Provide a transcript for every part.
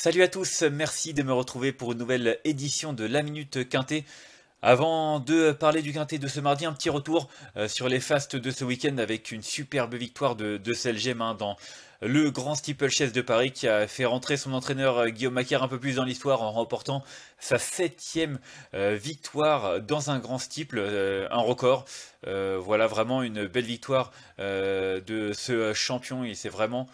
Salut à tous, merci de me retrouver pour une nouvelle édition de La Minute Quintée. Avant de parler du quintet de ce mardi, un petit retour euh, sur les fastes de ce week-end avec une superbe victoire de, de hein, dans le grand Chess de Paris qui a fait rentrer son entraîneur euh, Guillaume Macaire un peu plus dans l'histoire en remportant sa septième euh, victoire dans un grand steeple, un record. voilà vraiment une belle victoire de ce champion. et c'est vraiment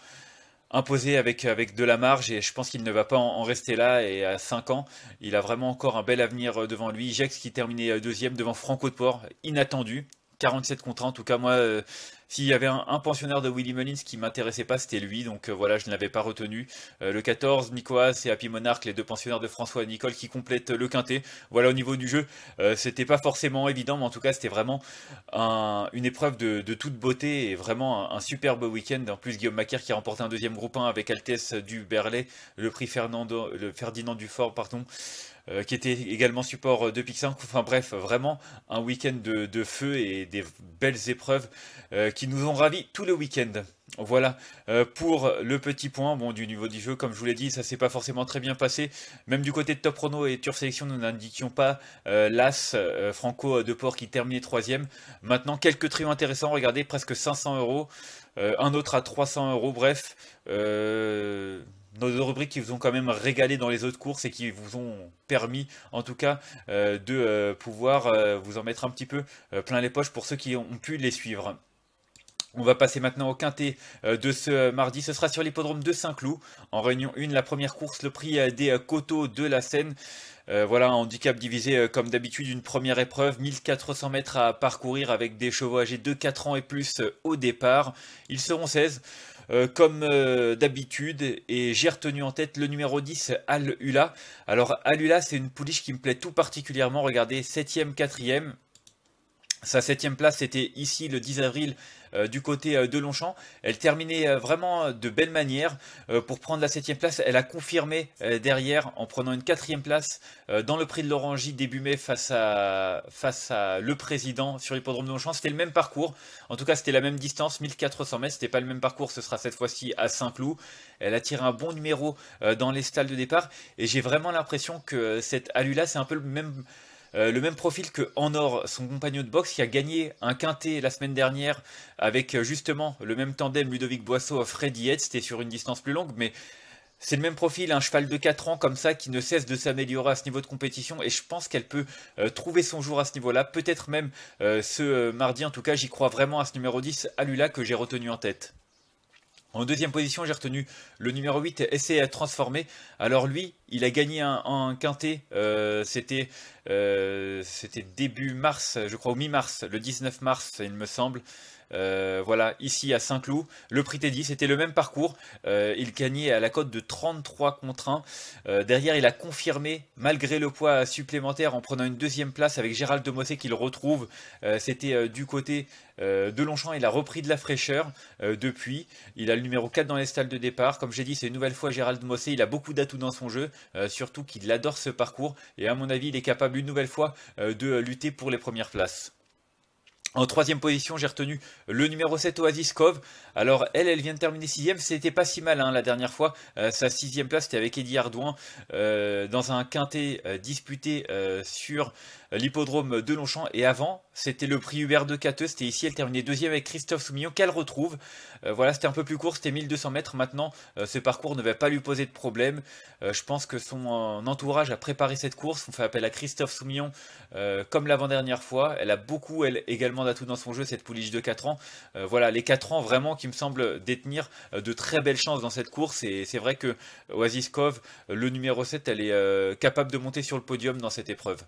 imposé avec, avec de la marge et je pense qu'il ne va pas en, rester là et à 5 ans, il a vraiment encore un bel avenir euh, devant lui. Jex qui terminait euh, deuxième devant Franco de Port, inattendu, 47 contre 1, en tout cas moi euh, s'il y avait un, pensionnaire de Willy Mullins qui m'intéressait pas, c'était lui, donc euh, voilà, je ne l'avais pas retenu. Euh, le 14, Nicoas et Happy Monarch, les deux pensionnaires de François et Nicole qui complètent euh, le quintet. Voilà, au niveau du jeu, c'était pas forcément évident, mais en tout cas, c'était vraiment une épreuve de, toute beauté et vraiment un, superbe week-end. En plus, Guillaume Macaire qui a remporté un deuxième groupe 1 avec Altesse du Berlay, le prix Fernando, le Ferdinand Dufort, pardon. qui était également support de Pixar. Enfin bref, vraiment un week-end de, feu et des belles épreuves qui nous ont ravis tout le week-end. Voilà euh, pour le petit point. Bon, du niveau du jeu, comme je vous l'ai dit, ça s'est pas forcément très bien passé. Même du côté de Top Prono et Turf Sélection, nous n'indiquions pas euh, l'As euh, Franco de Port qui terminait troisième. Maintenant, quelques trios intéressants. Regardez, presque 500 euros. un autre à 300 euros. Bref, nos rubriques qui vous ont quand même régalé dans les autres courses et qui vous ont permis, en tout cas, de pouvoir vous en mettre un petit peu plein les poches pour ceux qui ont pu les suivre. On va passer maintenant au quintet euh, de ce mardi. Ce sera sur l'hippodrome de Saint-Cloud. En réunion 1, la première course, le prix euh, des euh, coteaux de la Seine. voilà, un handicap divisé comme d'habitude, une première épreuve, 1400 mètres à parcourir avec des chevaux âgés de 4 ans et plus au départ. Ils seront 16. comme d'habitude, et j'ai retenu en tête le numéro 10, Al Hula. Alors, Al Hula, c'est une pouliche qui me plaît tout particulièrement. Regardez, 7ème, 4ème, sa septième place, était ici le 10 avril euh, du côté euh, de Longchamp. Elle terminait euh, vraiment de belle manière pour prendre la septième place. Elle a confirmé derrière en prenant une quatrième place dans le prix de l'Orangie début mai face à, face à le président sur l'hippodrome de Longchamp. C'était le même parcours. En tout cas, c'était la même distance, 1400 mètres. n'était pas le même parcours. Ce sera cette fois-ci à Saint-Cloud. Elle a tiré un bon numéro dans les stalles de départ. Et j'ai vraiment l'impression que cette alu-là c'est un peu le même euh, le même profil que or, son compagnon de boxe, qui a gagné un quintet la semaine dernière avec euh, justement le même tandem Ludovic Boisseau, Freddy Head, c'était sur une distance plus longue, mais c'est le même profil, un cheval de 4 ans comme ça qui ne cesse de s'améliorer à ce niveau de compétition et je pense qu'elle peut euh, trouver son jour à ce niveau-là, peut-être même ce mardi en tout cas, j'y crois vraiment à ce numéro 10, à lui-là, que j'ai retenu en tête. En deuxième position, j'ai retenu le numéro 8, essayer à transformer. Alors lui, il a gagné un, quintet, euh, euh, c'était début mars, je crois, au mi-mars, le 19 mars, il me semble. Euh, voilà, ici à Saint-Cloud, le prix Teddy, c'était le même parcours. il gagnait à la cote de 33 contre 1. derrière, il a confirmé, malgré le poids supplémentaire, en prenant une deuxième place avec Gérald Demossé qu'il retrouve. c'était du côté de Longchamp. Il a repris de la fraîcheur depuis. Il a le numéro 4 dans les stalles de départ. Comme j'ai dit, c'est une nouvelle fois Gérald Mossé. Il a beaucoup d'atouts dans son jeu. Euh, surtout qu'il adore ce parcours et à mon avis il est capable une nouvelle fois euh, de euh, lutter pour les premières places. En troisième position, j'ai retenu le numéro 7 Oasis Cove. Alors elle, elle vient de terminer sixième. C'était pas si mal hein, la dernière fois. sa sixième place, était avec Eddie Ardouin dans un quintet disputé sur l'hippodrome de Longchamp. Et avant, c'était le prix Hubert de Cateux, c'était ici, elle terminait deuxième avec Christophe Soumillon, qu'elle retrouve. Euh, voilà, c'était un peu plus court, c'était 1200 mètres. Maintenant, euh, ce parcours ne va pas lui poser de problème. Euh, je pense que son entourage a préparé cette course. On fait appel à Christophe Soumillon comme l'avant-dernière fois. Elle a beaucoup, elle, également d'atouts dans son jeu, cette pouliche de 4 ans. voilà, les 4 ans vraiment qui me semblent détenir de très belles chances dans cette course. Et c'est vrai que Oasiskov, le numéro 7, elle est capable de monter sur le podium dans cette épreuve.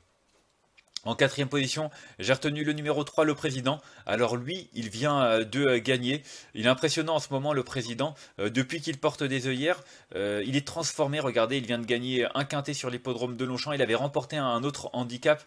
En quatrième position, j'ai retenu le numéro 3, le président. Alors lui, il vient euh, de euh, gagner. Il est impressionnant en ce moment, le président. Euh, depuis qu'il porte des œillères, il est transformé. Regardez, il vient de gagner un quintet sur l'hippodrome de Longchamp. Il avait remporté un autre handicap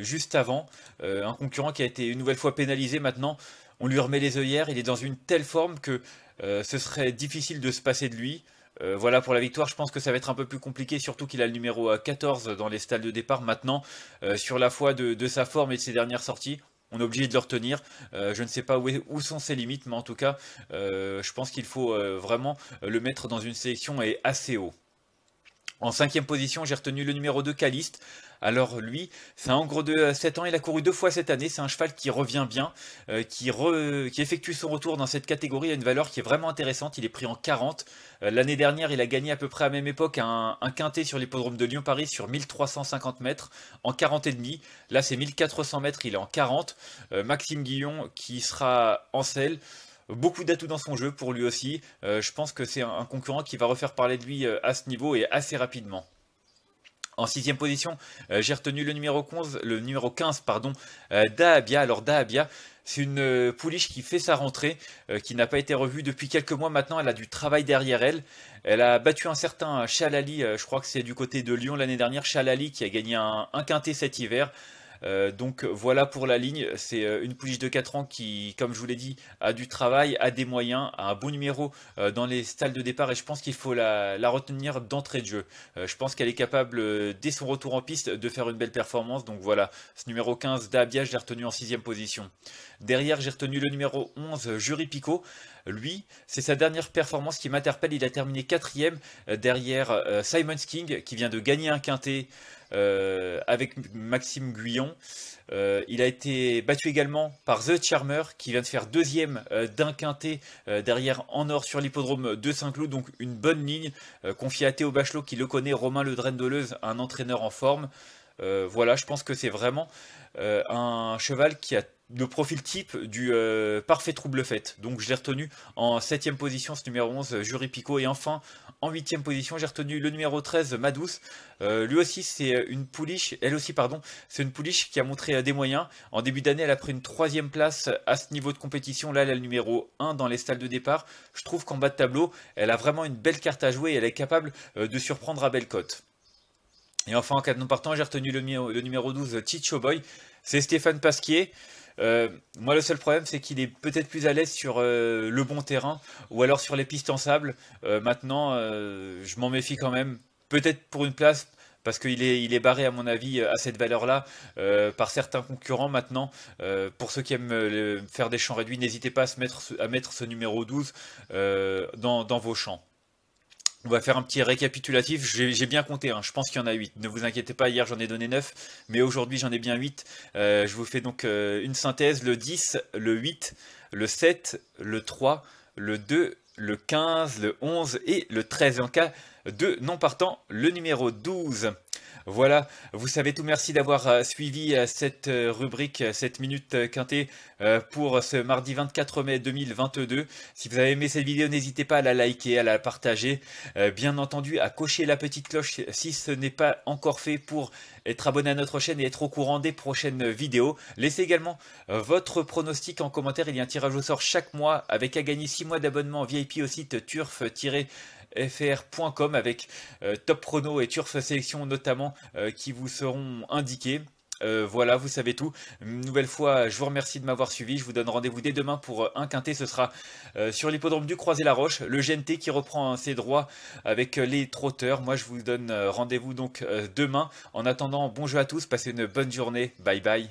juste avant. Un concurrent qui a été une nouvelle fois pénalisé maintenant. On lui remet les œillères. Il est dans une telle forme que ce serait difficile de se passer de lui. Euh, voilà pour la victoire, je pense que ça va être un peu plus compliqué, surtout qu'il a le numéro 14 euh, dans les stades de départ maintenant, euh, sur la foi de, sa forme et de ses dernières sorties. On est obligé de le retenir. je ne sais pas où, sont ses limites, mais en tout cas, je pense qu'il faut vraiment le mettre dans une sélection assez haut. En cinquième position, j'ai retenu le numéro 2, Caliste. Alors lui, c'est un gros de 7 euh, ans, il a couru deux fois cette année, c'est un cheval qui revient bien, euh, qui, effectue son retour dans cette catégorie, à une valeur qui est vraiment intéressante, il est pris en 40. Euh, l'année dernière, il a gagné à peu près à même époque un, quintet sur l'hippodrome de Lyon-Paris sur 1350 mètres en 40,5. et demi. Là, c'est 1400 mètres, il est en 40. Maxime Guillon qui sera en selle beaucoup d'atouts dans son jeu pour lui aussi. Euh, je pense que c'est un, concurrent qui va refaire parler de lui euh, à ce niveau et assez rapidement. En sixième position, euh, j'ai retenu le numéro 15, le numéro 15 pardon, Alors Daabia, c'est une pouliche qui fait sa rentrée, qui n'a pas été revue depuis quelques mois maintenant. Elle a du travail derrière elle. Elle a battu un certain Chalali, je crois que c'est du côté de Lyon l'année dernière. Chalali qui a gagné un, un quintet cet hiver. Euh, donc voilà pour la ligne. C'est euh, une pouliche de 4 ans qui, comme je vous l'ai dit, a du travail, a des moyens, a un bon numéro euh, dans les stalles de départ et je pense qu'il faut la, retenir d'entrée de jeu. je pense qu'elle est capable, dès son retour en piste, de faire une belle performance. Donc voilà, ce numéro 15 d'Abia, je l'ai retenu en 6 position. Derrière, j'ai retenu le numéro 11, Jury Picot. Lui, c'est sa dernière performance qui m'interpelle. Il a terminé quatrième derrière Simon King qui vient de gagner un quintet. Euh, avec Maxime Guyon. Euh, il a été battu également par The Charmer qui vient de faire deuxième euh, d'un quintet derrière en or sur l'hippodrome de Saint-Cloud, donc une bonne ligne confiée à Théo Bachelot qui le connaît, Romain Le Drendoleuse, un entraîneur en forme. voilà, je pense que c'est vraiment un cheval qui a le profil type du euh, parfait trouble fête. Donc je l'ai retenu en 7ème position, ce numéro 11, Jury Pico. Et enfin, en 8ème position, j'ai retenu le numéro 13, Madouce. Euh, lui aussi, c'est une pouliche, elle aussi, pardon, c'est une pouliche qui a montré euh, des moyens. En début d'année, elle a pris une troisième place à ce niveau de compétition. Là, elle est le numéro 1 dans les salles de départ. Je trouve qu'en bas de tableau, elle a vraiment une belle carte à jouer elle est capable de surprendre à belle cote. Et enfin, en cas de non partant, j'ai retenu le, numéro 12, Ticho Boy. C'est Stéphane Pasquier. Euh, moi, le seul problème, c'est qu'il est, peut-être plus à l'aise sur euh, le bon terrain ou alors sur les pistes en sable. Euh, maintenant, je m'en méfie quand même. Peut-être pour une place, parce qu'il est, il est barré, à mon avis, à cette valeur-là par certains concurrents maintenant. pour ceux qui aiment faire des champs réduits, n'hésitez pas à, mettre, à mettre ce numéro 12 dans, vos champs. On va faire un petit récapitulatif. J'ai bien compté, hein. je pense qu'il y en a 8. Ne vous inquiétez pas, hier j'en ai donné 9, mais aujourd'hui j'en ai bien 8. Euh, je vous fais donc euh, une synthèse le 10, le 8, le 7, le 3, le 2, le 15, le 11 et le 13. En cas de non partant, le numéro 12. Voilà, vous savez tout. Merci d'avoir euh, suivi euh, cette euh, rubrique, cette minute quintée pour ce mardi 24 mai 2022. Si vous avez aimé cette vidéo, n'hésitez pas à la liker, à la partager. Bien entendu, à cocher la petite cloche si ce n'est pas encore fait pour être abonné à notre chaîne et être au courant des prochaines vidéos. Laissez également votre pronostic en commentaire. Il y a un tirage au sort chaque mois avec à gagner 6 mois d'abonnement VIP au site turf- fr.com avec euh, top Chrono et turf sélection notamment euh, qui vous seront indiqués. Euh, voilà, vous savez tout. Une nouvelle fois, je vous remercie de m'avoir suivi. Je vous donne rendez-vous dès demain pour un quintet. Ce sera sur l'hippodrome du Croisé-la-Roche. Le GNT qui reprend hein, ses droits avec les trotteurs. Moi, je vous donne rendez-vous donc demain. En attendant, bon jeu à tous. Passez une bonne journée. Bye bye.